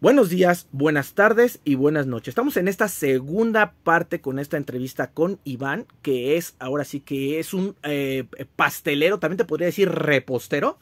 Buenos días, buenas tardes y buenas noches. Estamos en esta segunda parte con esta entrevista con Iván, que es ahora sí que es un eh, pastelero, también te podría decir repostero,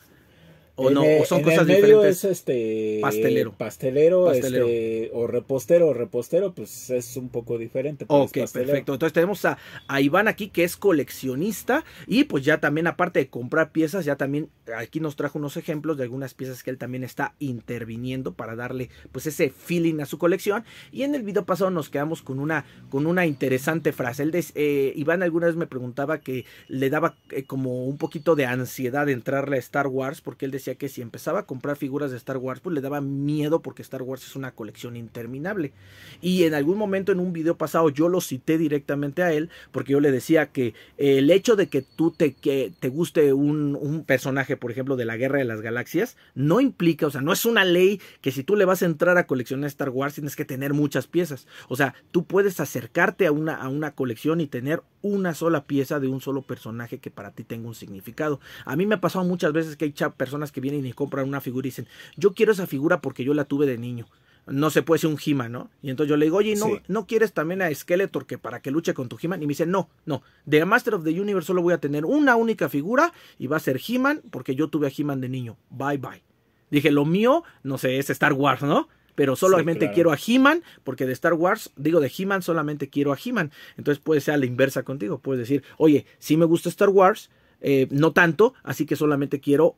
o no, son cosas este pastelero. Pastelero, este, o repostero, o repostero, pues es un poco diferente. Ok, perfecto. Entonces tenemos a, Iván aquí que es coleccionista y pues ya también aparte de comprar piezas, ya también aquí nos trajo unos ejemplos de algunas piezas que él también está interviniendo para darle pues ese feeling a su colección. Y en el video pasado nos quedamos con una, con una interesante frase. Él de, eh, Iván alguna vez me preguntaba que le daba eh, como un poquito de ansiedad entrarle a Star Wars porque él decía decía que si empezaba a comprar figuras de Star Wars, pues le daba miedo porque Star Wars es una colección interminable. Y en algún momento en un video pasado yo lo cité directamente a él porque yo le decía que el hecho de que tú te, que te guste un, personaje, por ejemplo, de la Guerra de las Galaxias, no implica, o sea, no es una ley que si tú le vas a entrar a coleccionar Star Wars tienes que tener muchas piezas. O sea, tú puedes acercarte a una, a una colección y tener una sola pieza de un solo personaje que para ti tenga un significado. A mí me ha pasado muchas veces que hay personas que vienen y compran una figura y dicen, yo quiero esa figura porque yo la tuve de niño. No se puede ser un He-Man, ¿no? Y entonces yo le digo, oye, ¿no, ¿no quieres también a Skeletor que para que luche con tu He-Man? Y me dice, no, no, de Master of the Universe solo voy a tener una única figura y va a ser He-Man porque yo tuve a He-Man de niño. Bye, bye. Dije, lo mío, no sé, es Star Wars, ¿no? pero solamente quiero a He-Man, porque de Star Wars, digo de He-Man, solamente quiero a He-Man. Entonces puede ser a la inversa contigo, puedes decir, oye, sí me gusta Star Wars, eh, no tanto, así que solamente quiero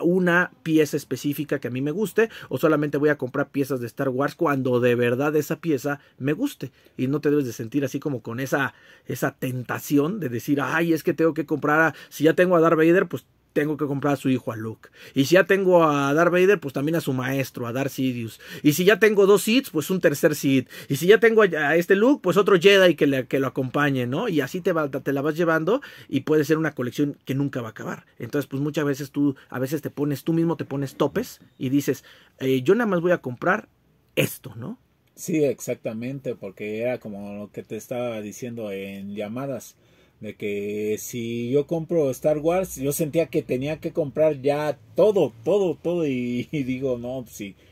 una pieza específica que a mí me guste, o solamente voy a comprar piezas de Star Wars cuando de verdad esa pieza me guste. Y no te debes de sentir así como con esa, esa tentación de decir, ay, es que tengo que comprar, a, si ya tengo a Darth Vader, pues tengo que comprar a su hijo a Luke. Y si ya tengo a Darth Vader, pues también a su maestro, a Darth Sidious. Y si ya tengo dos Sith, pues un tercer Sith. Y si ya tengo a, este Luke, pues otro Jedi que, que lo acompañe, ¿no? Y así te, va, te la vas llevando y puede ser una colección que nunca va a acabar. Entonces, pues muchas veces tú, a veces te pones, tú mismo te pones topes y dices, eh, yo nada más voy a comprar esto, ¿no? Sí, exactamente, porque era como lo que te estaba diciendo en llamadas de que si yo compro Star Wars, yo sentía que tenía que comprar ya todo, todo, todo y, digo, no, si pues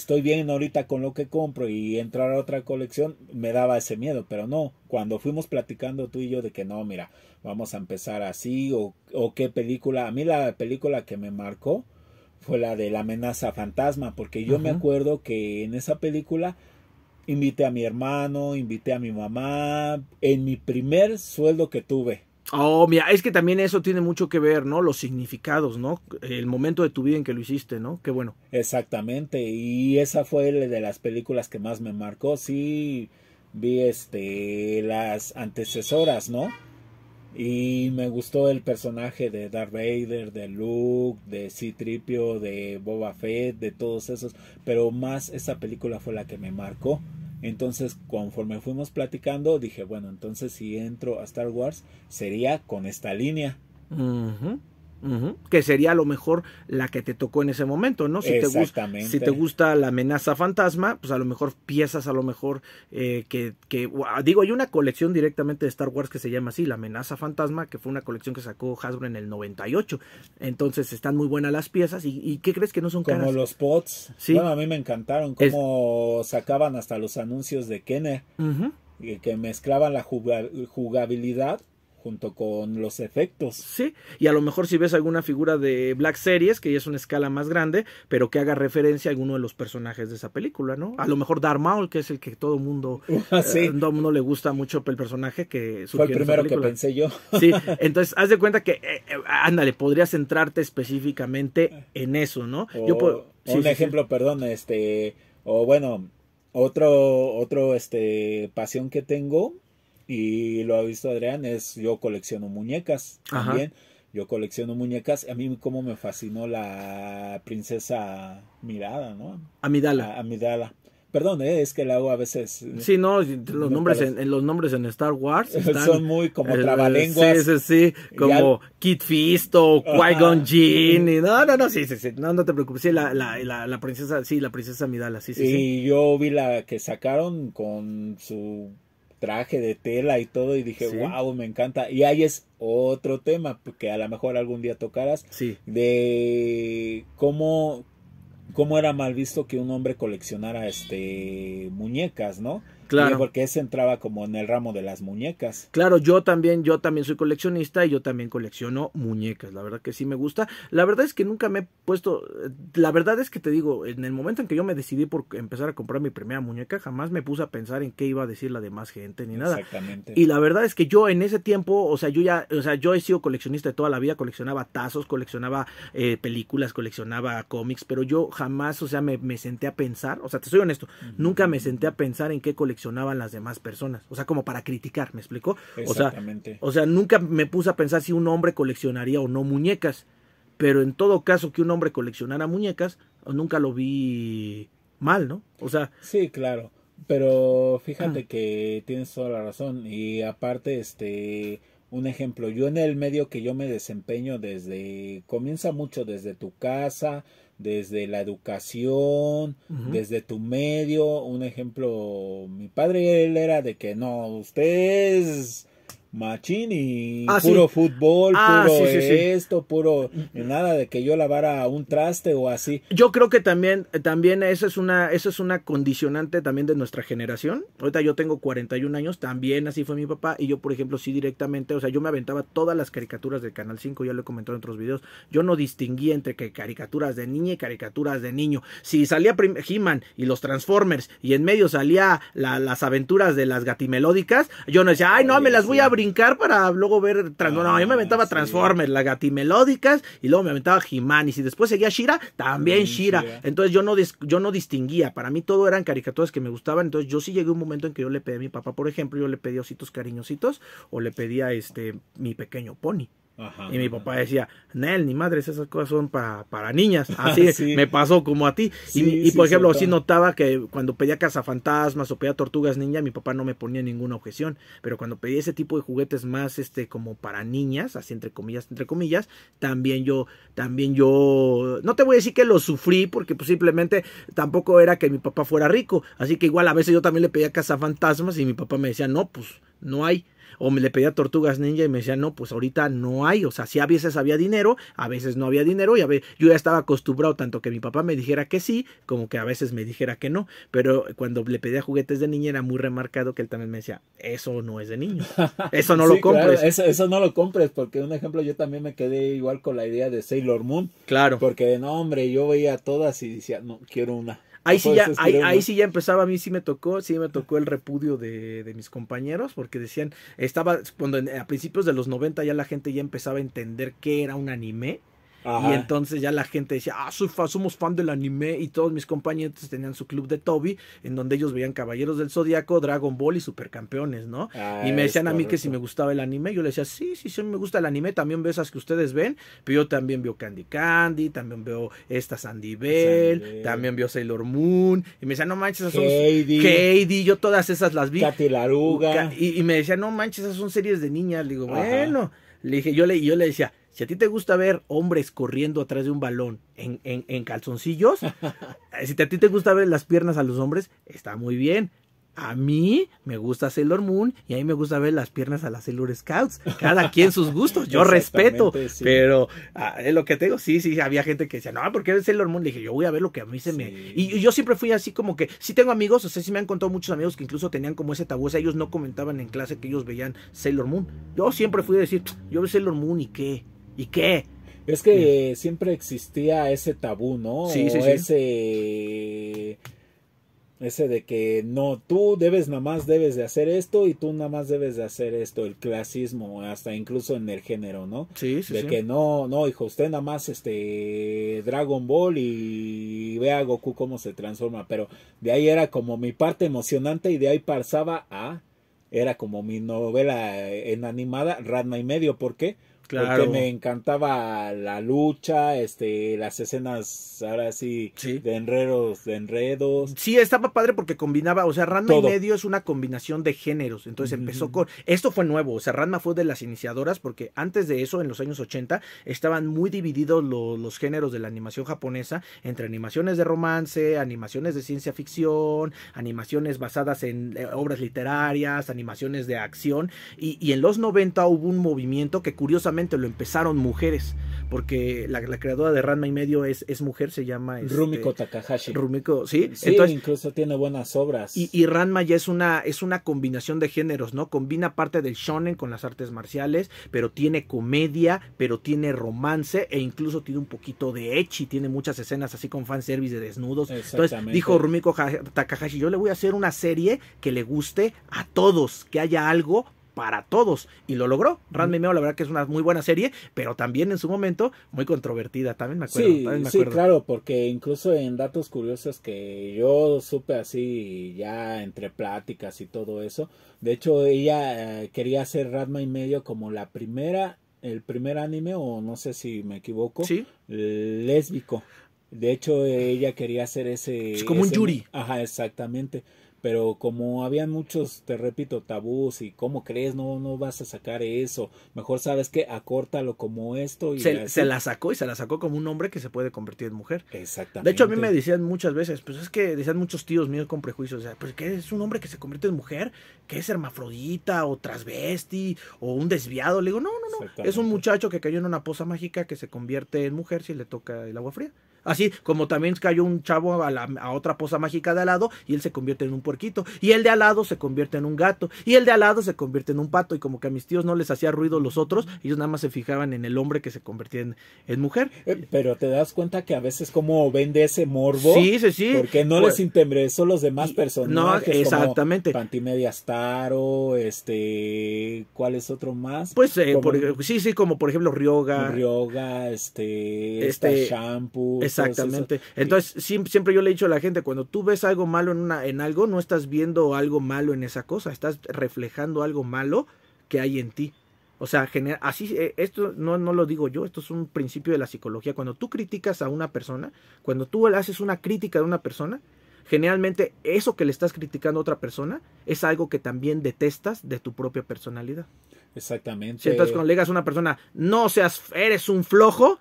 estoy bien ahorita con lo que compro y entrar a otra colección, me daba ese miedo, pero no, cuando fuimos platicando tú y yo de que no, mira, vamos a empezar así o, o qué película, a mí la película que me marcó fue la de la amenaza fantasma, porque yo me acuerdo que en esa película invité a mi hermano, invité a mi mamá, en mi primer sueldo que tuve. Oh, mira, es que también eso tiene mucho que ver, ¿no? Los significados, ¿no? El momento de tu vida en que lo hiciste, ¿no? Qué bueno. Exactamente, y esa fue de las películas que más me marcó, sí, vi este, las antecesoras, ¿no? Y me gustó el personaje de Darth Vader, de Luke, de C-Tripio, de Boba Fett, de todos esos. Pero más esa película fue la que me marcó. Entonces, conforme fuimos platicando, dije, bueno, entonces si entro a Star Wars, sería con esta línea. Que sería a lo mejor la que te tocó en ese momento, ¿no? Si, Te, gusta, si te gusta la amenaza fantasma, pues a lo mejor piezas, a lo mejor eh, que, Digo, hay una colección directamente de Star Wars que se llama así, La amenaza fantasma, que fue una colección que sacó Hasbro en el 98. Entonces están muy buenas las piezas. ¿Y, qué crees que no son caras? Como los pots. Bueno, a mí me encantaron cómo sacaban hasta los anuncios de Kenner. Que mezclaban la jugabilidad junto con los efectos. Sí, y a lo mejor si ves alguna figura de Black Series, que ya es una escala más grande, pero que haga referencia a alguno de los personajes de esa película, ¿no? A lo mejor Darth Maul, que es el que todo mundo, ah, eh, mundo le gusta mucho el personaje que Fue el primero que pensé yo. Sí, entonces haz de cuenta que, eh, eh, ándale, podrías centrarte específicamente en eso, ¿no? yo puedo, un ejemplo, perdón, este, o bueno, otro, otro, este, pasión que tengo y lo ha visto Adrián, es yo colecciono muñecas también. Yo colecciono muñecas. A mí como me fascinó la princesa Mirada, ¿no? Amidala. A, Amidala. Perdón, eh, es que la hago a veces. Eh, sí, no, los nombres en, los nombres en Star Wars están, son muy como eh, trabalenguas. sí, sí, sí, como al... Kid Fisto, Qui-Gon Jinn, y no, no, no, sí, sí, sí, no, no te preocupes, sí, la, la, la, princesa, sí, la princesa Midala, sí, sí. Y yo vi la que sacaron con su traje de tela y todo y dije, wow, me encanta. Y ahí es otro tema que a lo mejor algún día tocaras de cómo, cómo era mal visto que un hombre coleccionara este muñecas, ¿no? Claro. Porque ese entraba como en el ramo de las muñecas. Claro, yo también, yo también soy coleccionista y yo también colecciono muñecas. La verdad que sí me gusta. La verdad es que nunca me he puesto. Eh, la verdad es que te digo, en el momento en que yo me decidí por empezar a comprar mi primera muñeca, jamás me puse a pensar en qué iba a decir la demás gente ni nada. Exactamente. Y la verdad es que yo en ese tiempo, o sea, yo ya, o sea, yo he sido coleccionista de toda la vida, coleccionaba tazos, coleccionaba eh, películas, coleccionaba cómics, pero yo jamás, o sea, me, senté a pensar, o sea, te soy honesto, nunca me senté a pensar en qué coleccionar coleccionaban las demás personas. O sea, como para criticar, ¿me explicó? Exactamente. O sea, nunca me puse a pensar si un hombre coleccionaría o no muñecas. Pero en todo caso que un hombre coleccionara muñecas, nunca lo vi mal, ¿no? O sea. Sí, claro. Pero fíjate que tienes toda la razón. Y aparte, este un ejemplo, yo en el medio que yo me desempeño desde, comienza mucho desde tu casa, desde la educación, desde tu medio. Un ejemplo, mi padre él era de que no, ustedes machini ah, puro fútbol, ah, puro esto, puro nada de que yo lavara un traste o así. Yo creo que también también eso es una eso es una condicionante también de nuestra generación. Ahorita yo tengo 41 años, también así fue mi papá y yo por ejemplo sí directamente, o sea, yo me aventaba todas las caricaturas del Canal 5, ya lo he comentado en otros videos. Yo no distinguía entre que caricaturas de niña y caricaturas de niño. Si salía He-Man y los Transformers y en medio salía las aventuras de las gatimelódicas, yo no decía, "Ay, no, me las voy a abrir para luego ver. no, yo me ah, aventaba Transformers, la Gati melódicas y luego me aventaba he Y si después seguía Shira, también Shira. Eh. Entonces yo no, yo no distinguía. Para mí todo eran caricaturas que me gustaban. Entonces yo sí llegué a un momento en que yo le pedí a mi papá, por ejemplo, yo le pedí ositos cariñositos o le pedía este mi pequeño pony y mi papá decía, Nel, ni madres, esas cosas son para, niñas. Así me pasó como a ti. y, por ejemplo, sí notaba que cuando pedía cazafantasmas o pedía tortugas niñas, mi papá no me ponía ninguna objeción. Pero cuando pedía ese tipo de juguetes más este como para niñas, así entre comillas, entre comillas, también yo, también yo, no te voy a decir que lo sufrí, porque pues, simplemente tampoco era que mi papá fuera rico. Así que igual a veces yo también le pedía cazafantasmas y mi papá me decía, no, pues no hay o me le pedía tortugas ninja y me decía, no, pues ahorita no hay, o sea, si a veces había dinero, a veces no había dinero y a yo ya estaba acostumbrado tanto que mi papá me dijera que sí, como que a veces me dijera que no, pero cuando le pedía juguetes de niña era muy remarcado que él también me decía, eso no es de niño, eso no lo compres. eso, eso, no lo compres, porque un ejemplo, yo también me quedé igual con la idea de Sailor Moon. Claro. Porque no, hombre, yo veía todas y decía, no, quiero una ahí, sí ya, ahí, sí ya empezaba, a mí sí me tocó, sí me tocó el repudio de, de mis compañeros, porque decían, estaba, cuando a principios de los 90 ya la gente ya empezaba a entender qué era un anime y entonces ya la gente decía, ah, somos fan del anime. Y todos mis compañeros tenían su club de Toby, en donde ellos veían Caballeros del Zodíaco, Dragon Ball y Supercampeones, ¿no? Ah, y me decían a mí que si me gustaba el anime. Yo le decía, sí, sí, sí, me gusta el anime. También veo esas que ustedes ven. Pero yo también veo Candy Candy, también veo esta Sandy Bell, también veo Sailor Moon. Y me decían, no manches, esas son. yo todas esas las vi. Katy Laruga. Y, me decía no manches, esas son series de niñas. Le digo, bueno. Le dije, yo le, yo le decía, si a ti te gusta ver hombres corriendo atrás de un balón en, calzoncillos, eh, si a ti te gusta ver las piernas a los hombres, está muy bien. A mí me gusta Sailor Moon y a mí me gusta ver las piernas a las Sailor Scouts. Cada quien sus gustos, yo respeto. Pero ah, es lo que tengo, sí, sí, había gente que decía, no, porque ves Sailor Moon. Le dije, yo voy a ver lo que a mí se me. Y, yo siempre fui así como que, si tengo amigos, o sea, sí me han contado muchos amigos que incluso tenían como ese tabú, o sea, ellos no comentaban en clase que ellos veían Sailor Moon. Yo siempre fui a decir, yo veo Sailor Moon y qué. ¿Y qué? Es que siempre existía ese tabú, ¿no? Sí, sí, Ese ese de que no, tú debes nada más debes de hacer esto y tú nada más debes de hacer esto, el clasismo, hasta incluso en el género, ¿no? Sí, sí. De que no, no, hijo, usted nada más este Dragon Ball y vea a Goku cómo se transforma, pero de ahí era como mi parte emocionante y de ahí pasaba a, era como mi novela enanimada, animada, y medio, ¿por qué? Porque me encantaba la lucha, este, las escenas, ahora sí, de enredos, de enredos. Sí, estaba padre porque combinaba, o sea, Ranma y medio es una combinación de géneros. Entonces empezó con. Esto fue nuevo, o sea, Ranma fue de las iniciadoras porque antes de eso, en los años 80, estaban muy divididos los géneros de la animación japonesa entre animaciones de romance, animaciones de ciencia ficción, animaciones basadas en eh, obras literarias, animaciones de acción. Y, y en los 90 hubo un movimiento que curiosamente lo empezaron mujeres, porque la, creadora de Ranma y medio es, mujer, se llama... Este, Rumiko Takahashi. Rumiko, sí. Entonces, incluso tiene buenas obras. Y, Ranma ya es una, es una combinación de géneros, ¿no? Combina parte del shonen con las artes marciales, pero tiene comedia, pero tiene romance e incluso tiene un poquito de echi, tiene muchas escenas así con fanservice de desnudos. Entonces dijo Rumiko Takahashi, yo le voy a hacer una serie que le guste a todos, que haya algo para todos y lo logró. y Meo... la verdad que es una muy buena serie, pero también en su momento muy controvertida, también me acuerdo. Sí, sí claro, porque incluso en datos curiosos que yo supe así ya entre pláticas y todo eso, de hecho ella eh, quería hacer Radma y medio como la primera, el primer anime o no sé si me equivoco, ¿Sí? lésbico. De hecho ella quería hacer ese... Es como un yuri. Ajá, exactamente pero como habían muchos, te repito, tabús y cómo crees, no, no vas a sacar eso, mejor sabes que acórtalo como esto. Y se, la sacó y se la sacó como un hombre que se puede convertir en mujer. Exactamente. De hecho, a mí me decían muchas veces, pues es que decían muchos tíos míos con prejuicios, o pues que es un hombre que se convierte en mujer, que es hermafrodita o transvesti o un desviado. Le digo, no, no, no, es un muchacho que cayó en una poza mágica que se convierte en mujer si le toca el agua fría. Así como también cayó un chavo a, otra poza mágica de al lado y él se convierte en un puerquito. Y el de al lado se convierte en un gato. Y el de al lado se convierte en un pato. Y como que a mis tíos no les hacía ruido los otros, ellos nada más se fijaban en el hombre que se convertía en, mujer. Eh, pero te das cuenta que a veces como vende ese morbo. Sí, sí, sí. Porque no pues les interesó los demás personajes. No, exactamente. Como Pantimedias Taro, este... ¿Cuál es otro más? Pues eh, sí, sí, como por ejemplo Ryoga. Ryoga, este... Este, shampoo. Exactamente. Entonces, siempre yo le he dicho a la gente, cuando tú ves algo malo en, una, en algo, no estás viendo algo malo en esa cosa, estás reflejando algo malo que hay en ti. O sea, genera, así, eh, esto no, no lo digo yo, esto es un principio de la psicología. Cuando tú criticas a una persona, cuando tú le haces una crítica de una persona, generalmente eso que le estás criticando a otra persona es algo que también detestas de tu propia personalidad. Exactamente. entonces, cuando le digas a una persona, no seas, eres un flojo,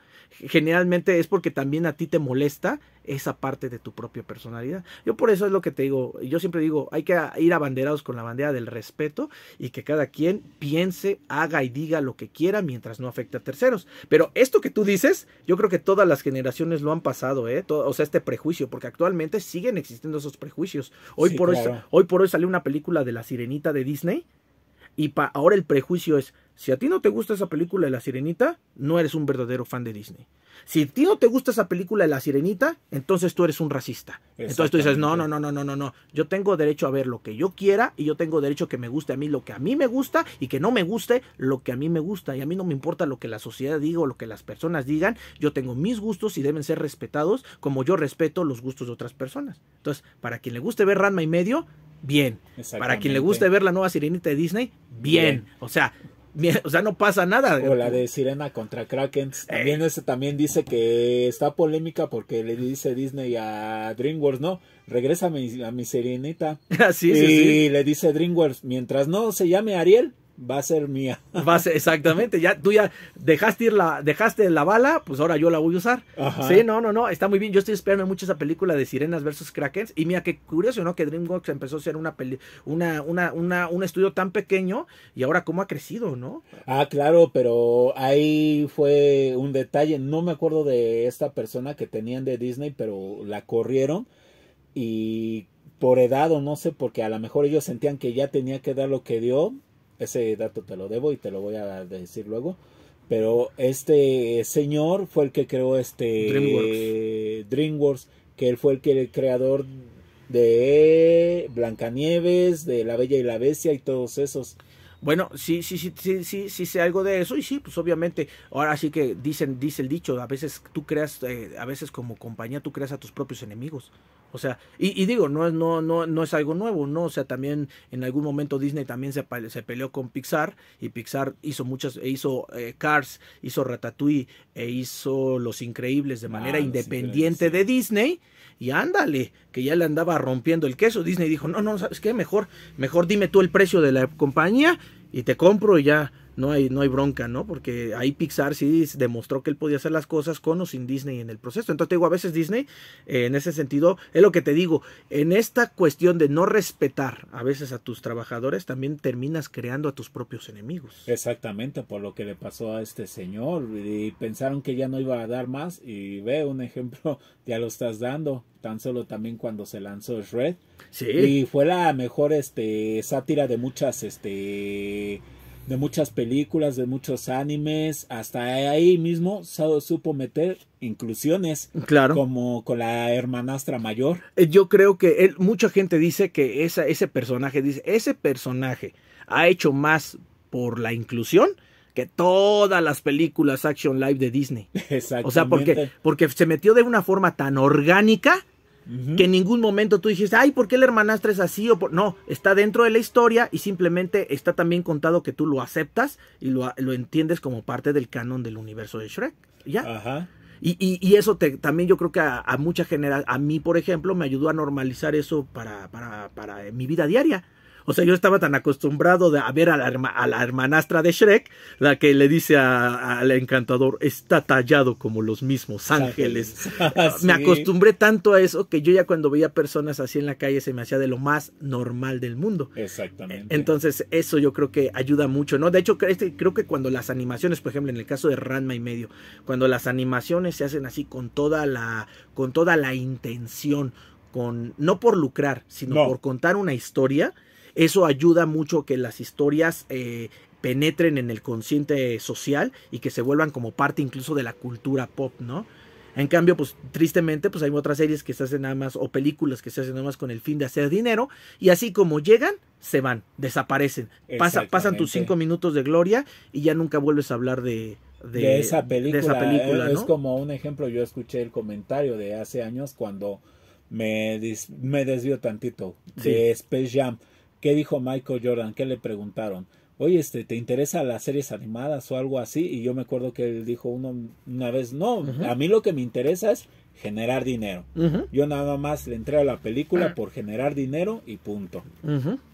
generalmente es porque también a ti te molesta esa parte de tu propia personalidad. Yo por eso es lo que te digo, yo siempre digo, hay que ir abanderados con la bandera del respeto y que cada quien piense, haga y diga lo que quiera mientras no afecte a terceros. Pero esto que tú dices, yo creo que todas las generaciones lo han pasado, ¿eh? o sea, este prejuicio, porque actualmente siguen existiendo esos prejuicios. Hoy, por, hoy, hoy por hoy salió una película de La Sirenita de Disney y pa ahora el prejuicio es, si a ti no te gusta esa película de La Sirenita, no eres un verdadero fan de Disney. Si a ti no te gusta esa película de La Sirenita, entonces tú eres un racista. Entonces tú dices, no, no, no, no, no, no, no. Yo tengo derecho a ver lo que yo quiera y yo tengo derecho a que me guste a mí lo que a mí me gusta y que no me guste lo que a mí me gusta. Y a mí no me importa lo que la sociedad diga o lo que las personas digan. Yo tengo mis gustos y deben ser respetados como yo respeto los gustos de otras personas. Entonces, para quien le guste ver Ranma y medio, bien. Para quien le guste ver la nueva Sirenita de Disney, bien. O sea, o sea, no pasa nada. O la de Sirena contra krakens eh. También ese también dice que está polémica porque le dice Disney a DreamWorks, ¿no? Regresa a mi, sirenita. Así ah, Y le dice DreamWorks, mientras no se llame Ariel, va a ser mía. Va a ser, exactamente, ya tú ya dejaste ir la, dejaste la bala, pues ahora yo la voy a usar. Sí, no, no, no, está muy bien. Yo estoy esperando mucho esa película de Sirenas versus Krakens. Y mira, qué curioso, ¿no? Que DreamWorks empezó a ser una peli, una, una, una, un estudio tan pequeño y ahora cómo ha crecido, ¿no? Ah, claro, pero ahí fue un detalle. No me acuerdo de esta persona que tenían de Disney, pero la corrieron y por edad o no sé, porque a lo mejor ellos sentían que ya tenía que dar lo que dio ese dato te lo debo y te lo voy a decir luego. Pero este señor fue el que creó este DreamWorks, que él fue el, que, el creador de Blancanieves, de La Bella y la Bestia y todos esos. Bueno, sí, sí, sí, sí, sí, sí sé algo de eso y sí, pues obviamente, ahora sí que dicen, dice el dicho, a veces tú creas, eh, a veces como compañía tú creas a tus propios enemigos. O sea, y, y digo, no es, no, no, no es algo nuevo, ¿no? O sea, también en algún momento Disney también se, se peleó con Pixar y Pixar hizo muchas, e hizo eh, Cars, hizo Ratatouille e hizo Los Increíbles de manera ah, independiente de Disney y ándale, que ya le andaba rompiendo el queso. Disney dijo, no, no, ¿sabes qué? Mejor, mejor dime tú el precio de la compañía y te compro y ya no hay, no hay bronca, ¿no? Porque ahí Pixar sí demostró que él podía hacer las cosas con o sin Disney en el proceso. Entonces te digo, a veces Disney, eh, en ese sentido, es lo que te digo, en esta cuestión de no respetar a veces a tus trabajadores, también terminas creando a tus propios enemigos. Exactamente, por lo que le pasó a este señor. Y pensaron que ya no iba a dar más y ve un ejemplo, ya lo estás dando tan solo también cuando se lanzó Shred. Sí. Y fue la mejor este sátira de muchas este de muchas películas, de muchos animes, hasta ahí mismo supo meter inclusiones. Claro. Como con la hermanastra mayor. Eh, yo creo que mucha gente dice que ese personaje, dice, ese personaje ha hecho más por la inclusión que todas las películas action live de Disney. Exactamente. O sea, porque, porque se metió de una forma tan orgánica que en ningún momento tú dijiste, ay, ¿por qué el hermanastro es así? O por... No, está dentro de la historia y simplemente está también contado que tú lo aceptas y lo, lo entiendes como parte del canon del universo de Shrek. ¿Ya? Ajá. Y, y, eso te, también yo creo que a, mucha generación, a mí por ejemplo, me ayudó a normalizar eso para, para, para mi vida diaria. O sea, yo estaba tan acostumbrado a ver a la, a la, hermanastra de Shrek, la que le dice al encantador, está tallado como los mismos ángeles. Ah, me acostumbré tanto a eso que yo ya cuando veía personas así en la calle se me hacía de lo más normal del mundo. Exactamente. E, entonces, eso yo creo que ayuda mucho, ¿no? De hecho, este, creo que cuando las animaciones, por ejemplo, en el caso de Ranma y medio, cuando las animaciones se hacen así con toda la, con toda la intención, con, no por lucrar, sino por contar una historia, eso ayuda mucho que las historias eh, penetren en el consciente social y que se vuelvan como parte incluso de la cultura pop, ¿no? En cambio, pues tristemente, pues hay otras series que se hacen nada más o películas que se hacen nada más con el fin de hacer dinero y así como llegan, se van, desaparecen, pasan tus cinco minutos de gloria y ya nunca vuelves a hablar de, esa película. Eh, es como un ejemplo, yo escuché el comentario de hace años cuando me, me desvió tantito de Space Jam ¿Qué dijo Michael Jordan? ¿Qué le preguntaron? Oye, este, ¿te interesa las series animadas o algo así? Y yo me acuerdo que él dijo uno, una vez, no, a mí lo que me interesa es generar dinero. Yo nada más le entré a la película ah. por generar dinero y punto.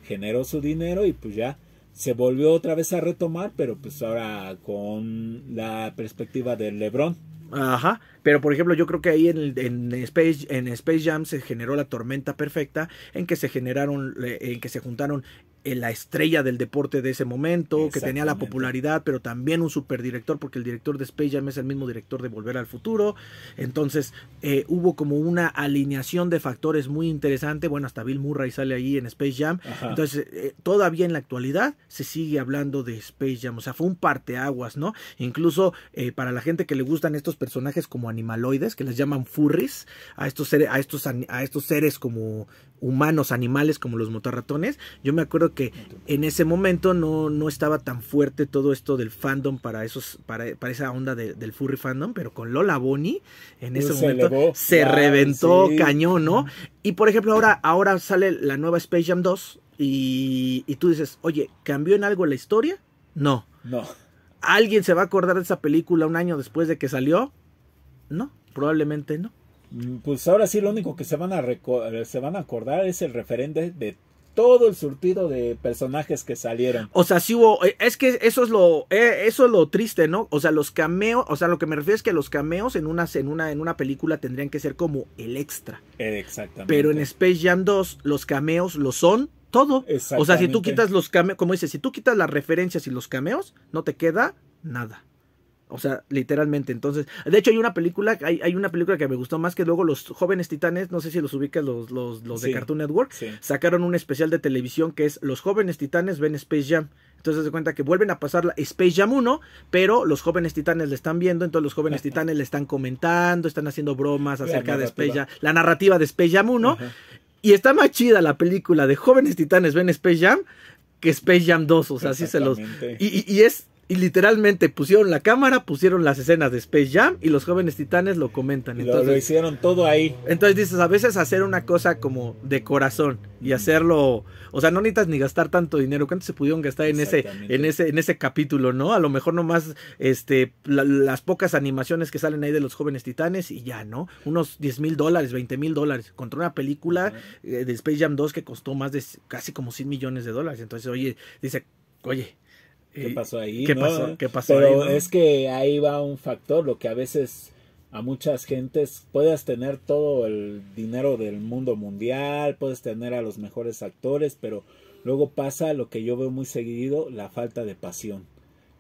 Generó su dinero y pues ya se volvió otra vez a retomar, pero pues ahora con la perspectiva de Lebron. Ajá, pero por ejemplo yo creo que ahí en, Space, en Space Jam se generó la tormenta perfecta en que se generaron, en que se juntaron eh, la estrella del deporte de ese momento, que tenía la popularidad, pero también un superdirector, porque el director de Space Jam es el mismo director de Volver al Futuro. Entonces eh, hubo como una alineación de factores muy interesante. Bueno, hasta Bill Murray sale ahí en Space Jam. Entonces, eh, todavía en la actualidad se sigue hablando de Space Jam. O sea, fue un parteaguas, ¿no? Incluso para la gente que le gustan estos personajes como animaloides, que les llaman furries, a estos, a estos, a estos seres como humanos, animales como los motorratones, yo me acuerdo que en ese momento no, estaba tan fuerte todo esto del fandom para esos para, esa onda del furry fandom, pero con Lola Bonnie en pues ese momento se reventó cañón, ¿no? Y por ejemplo, ahora, ahora sale la nueva Space Jam 2 y, tú dices, oye, ¿cambió en algo la historia? No. No. ¿Alguien se va a acordar de esa película un año después de que salió? No, probablemente no. Mm, pues ahora sí lo único que se van a, se van a acordar es el referente de todo el surtido de personajes que salieron. O sea, si hubo, eh, es que eso es lo, eh, eso es lo triste, ¿no? O sea, los cameos, o sea, lo que me refiero es que los cameos en una, en una, en una película tendrían que ser como el extra. Eh, exactamente. Pero en Space Jam 2, los cameos lo son todo. O sea, si tú quitas los cameos, como dices, si tú quitas las referencias y los cameos, no te queda nada. O sea, literalmente. Entonces, de hecho hay una película, hay, una película que me gustó más que luego los jóvenes titanes, no sé si los ubicas los, los, de Cartoon Network, sacaron un especial de televisión que es Los jóvenes titanes ven Space Jam. Entonces se cuenta que vuelven a pasar la Space Jam 1, pero los jóvenes titanes le están viendo, entonces los jóvenes titanes le están comentando, están haciendo bromas acerca de Space Jam, la narrativa de Space Jam 1. Y está más chida la película de Jóvenes Titanes ven Space Jam que Space Jam 2, o sea, así se los... y, es y literalmente pusieron la cámara, pusieron las escenas de Space Jam y los jóvenes titanes lo comentan. Entonces, lo, hicieron todo ahí. Entonces dices, a veces hacer una cosa como de corazón y hacerlo, o sea, no necesitas ni gastar tanto dinero. ¿Cuánto se pudieron gastar en ese, en ese, en ese capítulo, no? A lo mejor nomás, este, las pocas animaciones que salen ahí de los jóvenes titanes y ya, ¿no? Unos 10 mil dólares, 20 mil dólares contra una película eh, de Space Jam 2 que costó más de casi como 100 millones de dólares. Entonces, oye, dice, oye, ¿Qué pasó ahí? ¿Qué, pasó, Pero es que ahí va un factor, lo que a veces a muchas gentes puedes tener todo el dinero del mundo mundial, puedes tener a los mejores actores, pero luego pasa lo que yo veo muy seguido, la falta de pasión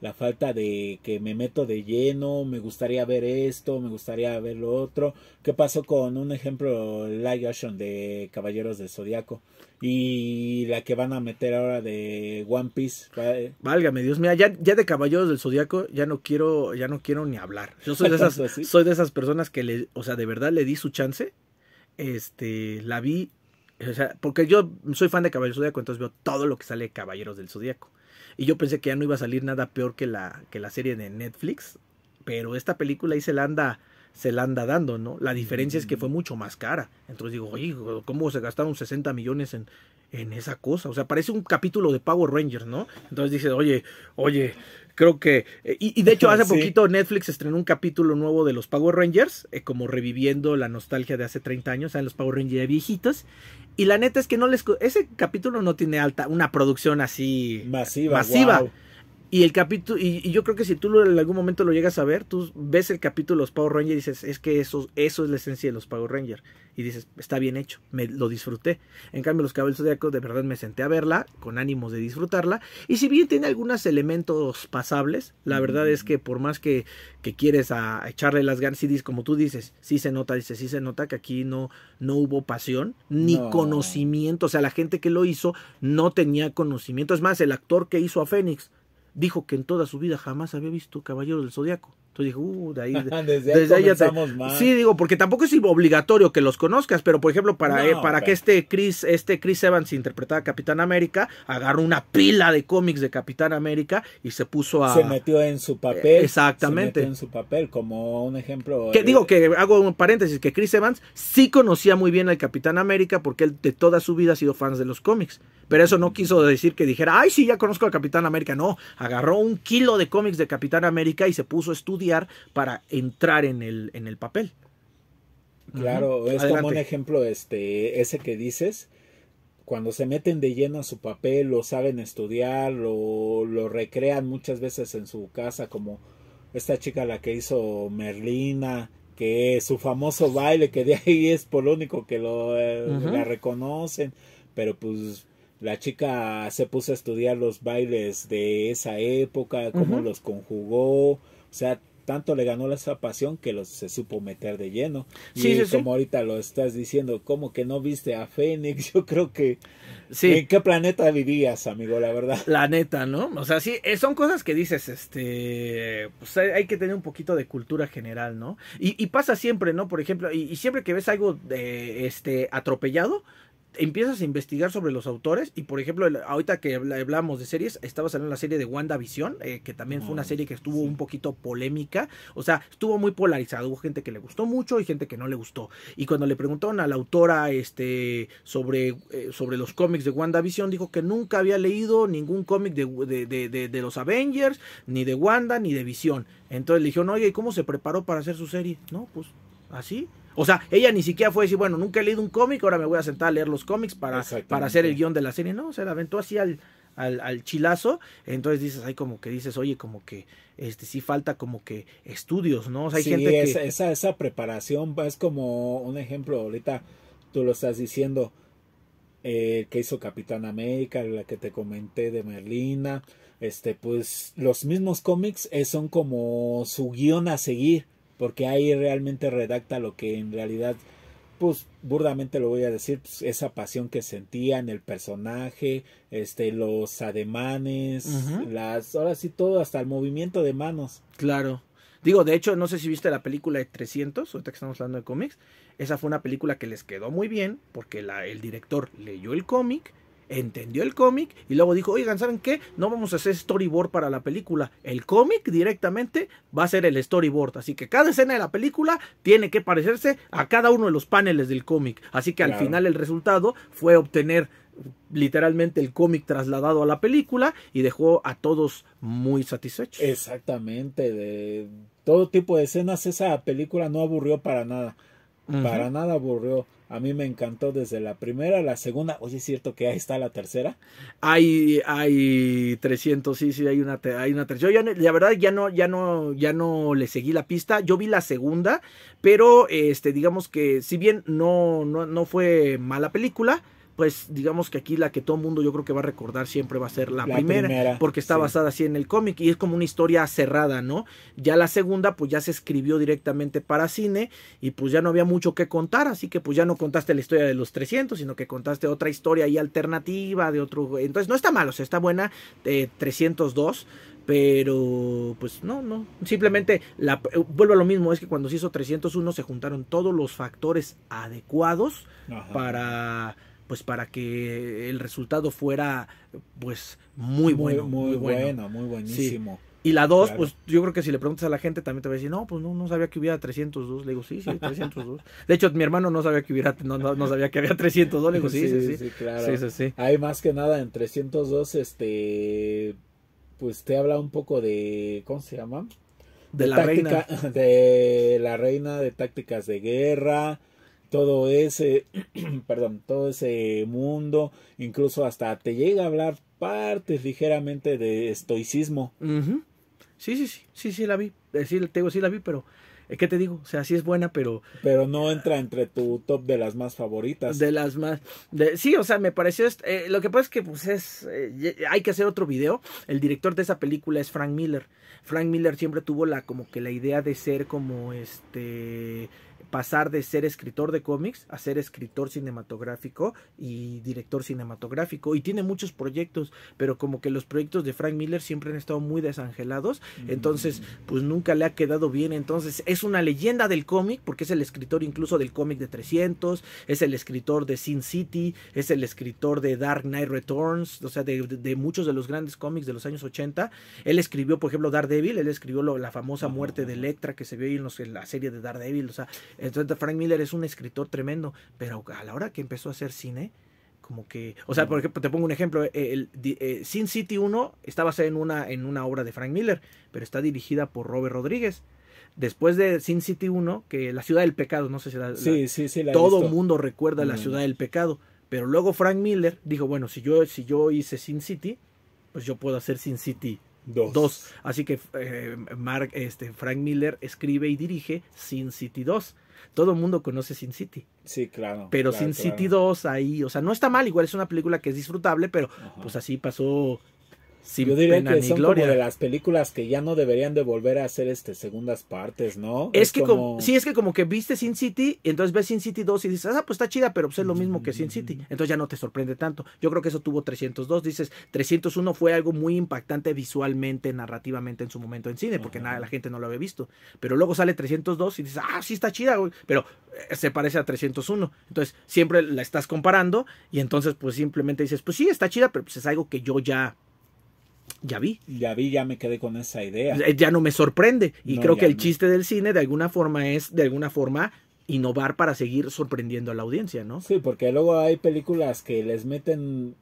la falta de que me meto de lleno, me gustaría ver esto, me gustaría ver lo otro. ¿Qué pasó con un ejemplo live action de Caballeros del Zodiaco? Y la que van a meter ahora de One Piece. Válgame Dios, mira, ya, ya de Caballeros del Zodiaco ya no quiero ya no quiero ni hablar. Yo soy de esas soy de esas personas que le, o sea, de verdad le di su chance. Este, la vi o sea, porque yo soy fan de Caballeros del Zodíaco, entonces veo todo lo que sale de Caballeros del Zodíaco. Y yo pensé que ya no iba a salir nada peor que la, que la serie de Netflix. Pero esta película ahí se la anda, se la anda dando, ¿no? La diferencia es que fue mucho más cara. Entonces digo, oye, ¿cómo se gastaron 60 millones en, en esa cosa? O sea, parece un capítulo de Power Rangers, ¿no? Entonces dices, oye, oye, Creo que. Eh, y, de hecho, hace poquito Netflix estrenó un capítulo nuevo de los Power Rangers, eh, como reviviendo la nostalgia de hace 30 años, en los Power Rangers viejitos. Y la neta es que no les. Ese capítulo no tiene alta, una producción así. Masiva. Y el capítulo, y, yo creo que si tú en algún momento lo llegas a ver, tú ves el capítulo de los Power Rangers y dices, es que eso, eso es la esencia de los Power Rangers. Y dices, está bien hecho, me lo disfruté. En cambio, los cabellos de de verdad me senté a verla, con ánimos de disfrutarla. Y si bien tiene algunos elementos pasables, la verdad es que por más que, que quieres a, echarle las ganas, dices como tú dices, sí se nota, dices, sí se nota que aquí no, no hubo pasión ni conocimiento. O sea, la gente que lo hizo no tenía conocimiento. Es más, el actor que hizo a Fénix Dijo que en toda su vida jamás había visto Caballero del Zodiaco dijo dije, uh, de ahí, desde, ahí, ya Sí, digo, porque tampoco es obligatorio que los conozcas, pero por ejemplo, para, eh, para que este Chris, este Chris Evans interpretara a Capitán América, agarró una pila de cómics de Capitán América y se puso a... Se metió en su papel. exactamente. Se metió en su papel, como un ejemplo. Que digo, eh, que hago un paréntesis, que Chris Evans sí conocía muy bien al Capitán América porque él de toda su vida ha sido fan de los cómics. Pero eso no quiso decir que dijera, ay, sí, ya conozco al Capitán América. No, agarró un kilo de cómics de Capitán América y se puso a estudiar para entrar en el, en el papel. Claro, es como un ejemplo este, ese que dices, cuando se meten de lleno a su papel, lo saben estudiar, lo, lo recrean muchas veces en su casa, como esta chica la que hizo Merlina, que su famoso baile, que de ahí es por lo único que lo, eh, la reconocen, pero pues la chica se puso a estudiar los bailes de esa época, cómo los conjugó, o sea, tanto le ganó esa pasión que los, se supo meter de lleno. Sí, y como ahorita lo estás diciendo, como que no viste a Fénix, yo creo que... Sí. ¿En qué planeta vivías, amigo, la verdad? La neta, ¿no? O sea, sí, eh, son cosas que dices, este... Pues hay, que tener un poquito de cultura general, ¿no? Y, pasa siempre, ¿no? Por ejemplo, y, siempre que ves algo de, este, atropellado, empiezas a investigar sobre los autores y por ejemplo ahorita que hablamos de series estaba saliendo la serie de WandaVision eh, que también fue una ah, serie que estuvo un poquito polémica o sea estuvo muy polarizada hubo gente que le gustó mucho y gente que no le gustó y cuando le preguntaron a la autora este sobre, eh, sobre los cómics de WandaVision dijo que nunca había leído ningún cómic de, los Avengers ni de Wanda ni de Visión entonces le dijeron oye ¿y cómo se preparó para hacer su serie? no pues así o sea, ella ni siquiera fue a decir, bueno, nunca he leído un cómic, ahora me voy a sentar a leer los cómics para, para hacer el guión de la serie. No, se la aventó así al, al, chilazo, entonces dices, hay como que dices, oye, como que este sí falta como que estudios, ¿no? hay gente esa, esa, esa preparación es como un ejemplo, ahorita tú lo estás diciendo, eh, que hizo Capitán América, la que te comenté de Merlina, este, pues los mismos cómics eh, son como su guión a seguir porque ahí realmente redacta lo que en realidad, pues burdamente lo voy a decir, pues, esa pasión que sentía en el personaje, este, los ademanes, las, ahora sí todo, hasta el movimiento de manos. Claro. Digo, de hecho, no sé si viste la película de 300, ahorita que estamos hablando de cómics. Esa fue una película que les quedó muy bien porque la, el director leyó el cómic entendió el cómic y luego dijo, oigan, ¿saben qué? No vamos a hacer storyboard para la película. El cómic directamente va a ser el storyboard. Así que cada escena de la película tiene que parecerse a cada uno de los paneles del cómic. Así que al final el resultado fue obtener literalmente el cómic trasladado a la película y dejó a todos muy satisfechos. Exactamente, de todo tipo de escenas esa película no aburrió para nada. Para nada aburrió. A mí me encantó desde la primera, la segunda. Oye, es cierto que ahí está la tercera. Hay, hay 300, sí, sí, hay una, hay una tercera. Yo ya, la verdad ya no, ya no, ya no le seguí la pista. Yo vi la segunda, pero este, digamos que si bien no, no, no fue mala película pues digamos que aquí la que todo mundo yo creo que va a recordar siempre va a ser la, primera, porque está basada así en el cómic y es como una historia cerrada, ¿no? Ya la segunda pues ya se escribió directamente para cine y pues ya no había mucho que contar, así que pues ya no contaste la historia de los 300, sino que contaste otra historia y alternativa de otro, entonces no está mal, o sea, está buena 302 eh, pero pues no, no. Simplemente la, eh, vuelvo a lo mismo, es que cuando se hizo 301 se juntaron todos los factores adecuados para pues para que el resultado fuera pues muy, bueno. Muy, bueno, muy buenísimo. Y la 2, pues yo creo que si le preguntas a la gente también te va a decir, no, pues no, no sabía que hubiera 302. Le digo, sí, sí, 302. De hecho, mi hermano no sabía que hubiera, no, sabía que había 302. Le digo, sí, sí, sí. sí, sí claro. Hay más que nada en 302, este, pues te habla un poco de, ¿cómo se llama? De, la reina. De la reina, de tácticas de guerra, todo ese, perdón, todo ese mundo, incluso hasta te llega a hablar partes ligeramente de estoicismo. Sí, sí, sí, sí, sí la vi, eh, sí, te digo, sí la vi, pero eh, ¿qué te digo? O sea, sí es buena, pero... Pero no entra entre tu top de las más favoritas. De las más... sí, o sea, me pareció... Eh, lo que pasa es que pues es... hay que hacer otro video. El director de esa película es Frank Miller. Frank Miller siempre tuvo la como que la idea de ser como este pasar de ser escritor de cómics a ser escritor cinematográfico y director cinematográfico. Y tiene muchos proyectos, pero como que los proyectos de Frank Miller siempre han estado muy desangelados, mm. entonces pues nunca le ha quedado bien. Entonces es una leyenda del cómic, porque es el escritor incluso del cómic de 300, es el escritor de Sin City, es el escritor de Dark Knight Returns, o sea, de, muchos de los grandes cómics de los años 80. Él escribió, por ejemplo, Daredevil, él escribió la famosa ah, muerte de Electra que se vio ahí en, en la serie de Daredevil, o sea, entonces Frank Miller es un escritor tremendo, pero a la hora que empezó a hacer cine, como que, o sea, por ejemplo, te pongo un ejemplo, eh, eh, Sin City 1 está basada en una, en una obra de Frank Miller, pero está dirigida por Robert Rodríguez. Después de Sin City 1, que La Ciudad del Pecado, no sé si la, sí, sí, sí, todo mundo recuerda La mm. Ciudad del Pecado, pero luego Frank Miller dijo, bueno, si yo, si yo hice Sin City, pues yo puedo hacer Sin City 2, Así que eh, Mark, este, Frank Miller escribe y dirige Sin City 2 todo el mundo conoce Sin City. Sí, claro. Pero Sin City 2 ahí, o sea, no está mal, igual es una película que es disfrutable, pero pues así pasó yo diría que son como de las películas que ya no deberían de volver a hacer este segundas partes, ¿no? Es, que como... sí, es que como que viste Sin City y entonces ves Sin City 2 y dices, "Ah, pues está chida, pero pues es lo mismo que Sin City." Mm. Entonces ya no te sorprende tanto. Yo creo que eso tuvo 302, dices, 301 fue algo muy impactante visualmente, narrativamente en su momento en cine, porque nada, la gente no lo había visto. Pero luego sale 302 y dices, "Ah, sí está chida, güey", pero eh, se parece a 301. Entonces, siempre la estás comparando y entonces pues simplemente dices, "Pues sí, está chida, pero pues es algo que yo ya ya vi. Ya vi, ya me quedé con esa idea. Eh, ya no me sorprende. Y creo que el chiste del cine de alguna forma es, de alguna forma, innovar para seguir sorprendiendo a la audiencia, ¿no? Sí, porque luego hay películas que les meten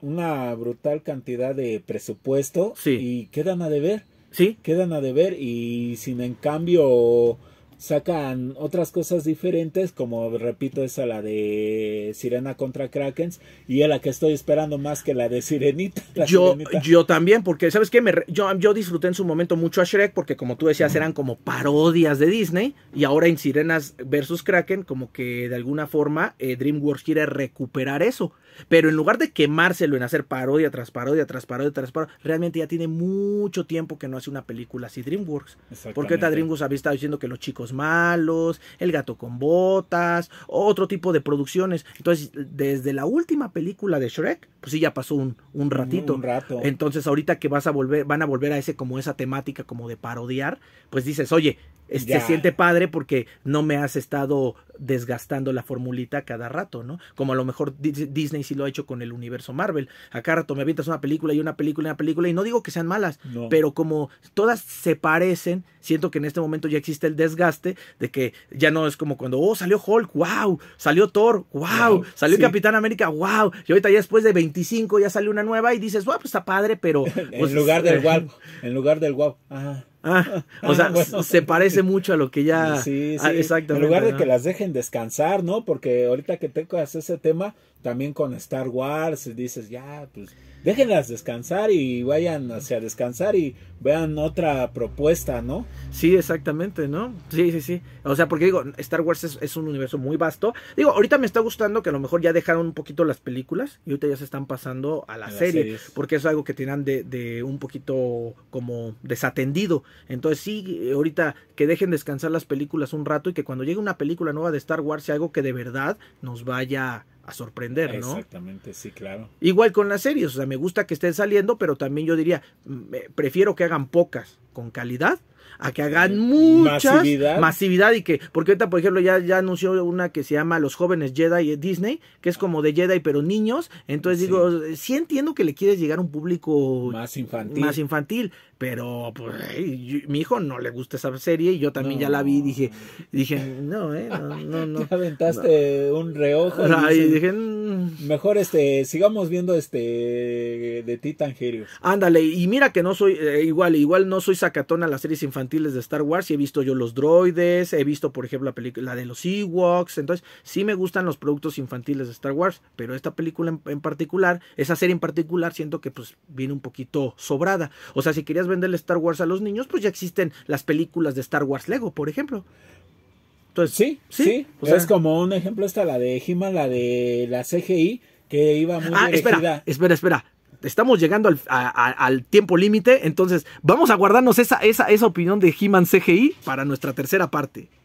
una brutal cantidad de presupuesto y quedan a deber. Sí. Quedan a deber y sin en cambio sacan otras cosas diferentes, como repito, esa la de Sirena contra Krakens, y es la que estoy esperando más que la de Sirenita. yo, yo también, porque sabes que yo, yo disfruté en su momento mucho a Shrek, porque como tú decías, eran como parodias de Disney, y ahora en Sirenas versus Kraken, como que de alguna forma eh, DreamWorks quiere recuperar eso. Pero en lugar de quemárselo en hacer parodia tras parodia tras parodia tras parodia, realmente ya tiene mucho tiempo que no hace una película así DreamWorks. Porque ahorita DreamWorks había estado diciendo que los chicos Malos, El Gato con Botas, otro tipo de producciones. Entonces, desde la última película de Shrek, pues sí, ya pasó un, un ratito. Un rato. Entonces, ahorita que vas a volver, van a volver a ese como esa temática como de parodiar, pues dices, oye, se siente padre porque no me has estado desgastando la formulita cada rato, ¿no? Como a lo mejor Disney sí lo ha hecho con el universo Marvel. A cada rato me avientas una película y una película y una película y no digo que sean malas, pero como todas se parecen, siento que en este momento ya existe el desgaste de que ya no es como cuando, oh, salió Hulk, wow, salió Thor, wow, salió Capitán América, wow, y ahorita ya después de 25 ya salió una nueva y dices, wow, pues está padre, pero... Pues, en lugar del wow, en lugar del wow, ajá. Ah, o ah, sea, se parece mucho a lo que ya. Sí, sí. Ah, en lugar de que las dejen descansar, ¿no? Porque ahorita que tengo ese tema, también con Star Wars, dices, ya, pues déjenlas descansar y vayan hacia descansar y vean otra propuesta, ¿no? Sí, exactamente, ¿no? Sí, sí, sí. O sea, porque digo, Star Wars es, un universo muy vasto. Digo, ahorita me está gustando que a lo mejor ya dejaron un poquito las películas y ahorita ya se están pasando a la serie, porque es algo que tienen de, de, un poquito como desatendido. Entonces sí, ahorita que dejen descansar las películas un rato y que cuando llegue una película nueva de Star Wars sea algo que de verdad nos vaya a sorprender, ¿no? Exactamente, sí, claro. Igual con las series, o sea, me gusta que estén saliendo, pero también yo diría, mm, eh, prefiero que hagan pocas con calidad a que hagan mucha masividad, y que, porque ahorita, por ejemplo, ya, ya anunció una que se llama Los jóvenes Jedi eh, Disney, que es como de Jedi pero niños, entonces digo, sí entiendo que le quieres llegar a un público más infantil, más infantil pero pues, mi hijo no le gusta esa serie y yo también ya la vi dije, dije, eh, no, no, no, no. aventaste un reojo. y Mejor este, sigamos viendo este de Titan Heroes. Ándale, y mira que no soy eh, igual, igual no soy sacatón a las series infantiles de Star Wars, y he visto yo los droides, he visto por ejemplo la película de los Ewoks, entonces sí me gustan los productos infantiles de Star Wars, pero esta película en, en particular, esa serie en particular siento que pues viene un poquito sobrada. O sea, si querías venderle Star Wars a los niños, pues ya existen las películas de Star Wars Lego, por ejemplo sí, sí. es como un ejemplo esta, la de he la de la CGI, que iba muy ah, espera, espera, espera. Estamos llegando al, tiempo límite, entonces vamos a guardarnos esa, esa, esa opinión de He-Man CGI para nuestra tercera parte.